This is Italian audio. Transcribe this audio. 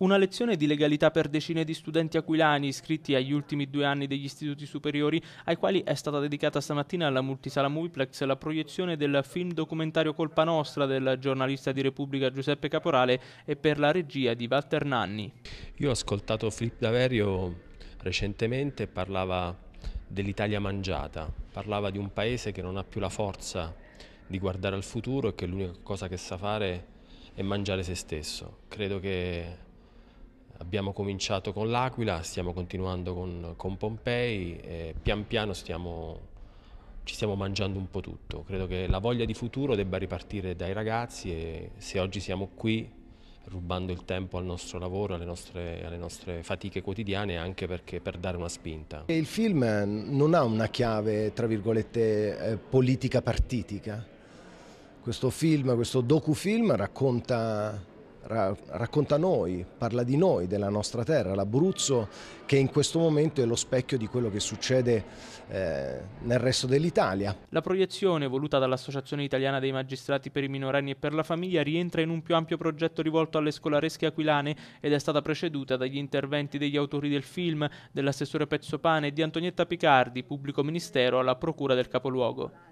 Una lezione di legalità per decine di studenti aquilani iscritti agli ultimi due anni degli istituti superiori, ai quali è stata dedicata stamattina alla multisala Movieplex la proiezione del film documentario Colpa Nostra del giornalista di Repubblica Giuseppe Caporale e per la regia di Walter Nanni. Io ho ascoltato Flip Daverio recentemente, parlava dell'Italia mangiata, parlava di un paese che non ha più la forza di guardare al futuro e che l'unica cosa che sa fare è mangiare se stesso. Credo che Abbiamo cominciato con l'Aquila, stiamo continuando con, con Pompei e pian piano stiamo, ci stiamo mangiando un po' tutto. Credo che la voglia di futuro debba ripartire dai ragazzi e se oggi siamo qui rubando il tempo al nostro lavoro, alle nostre, alle nostre, fatiche quotidiane, anche perché per dare una spinta. Il film non ha una chiave, tra virgolette, eh, politica partitica. Questo film, questo docufilm racconta ra racconta noi, parla di noi, della nostra terra, l'Abruzzo che in questo momento è lo specchio di quello che succede eh, nel resto dell'Italia. La proiezione voluta dall'Associazione Italiana dei Magistrati per i minorenni e per la famiglia rientra in un più ampio progetto rivolto alle scolaresche aquilane ed è stata preceduta dagli interventi degli autori del film, dell'assessore Pezzopane e di Antonietta Picardi, pubblico ministero alla Procura del Capoluogo.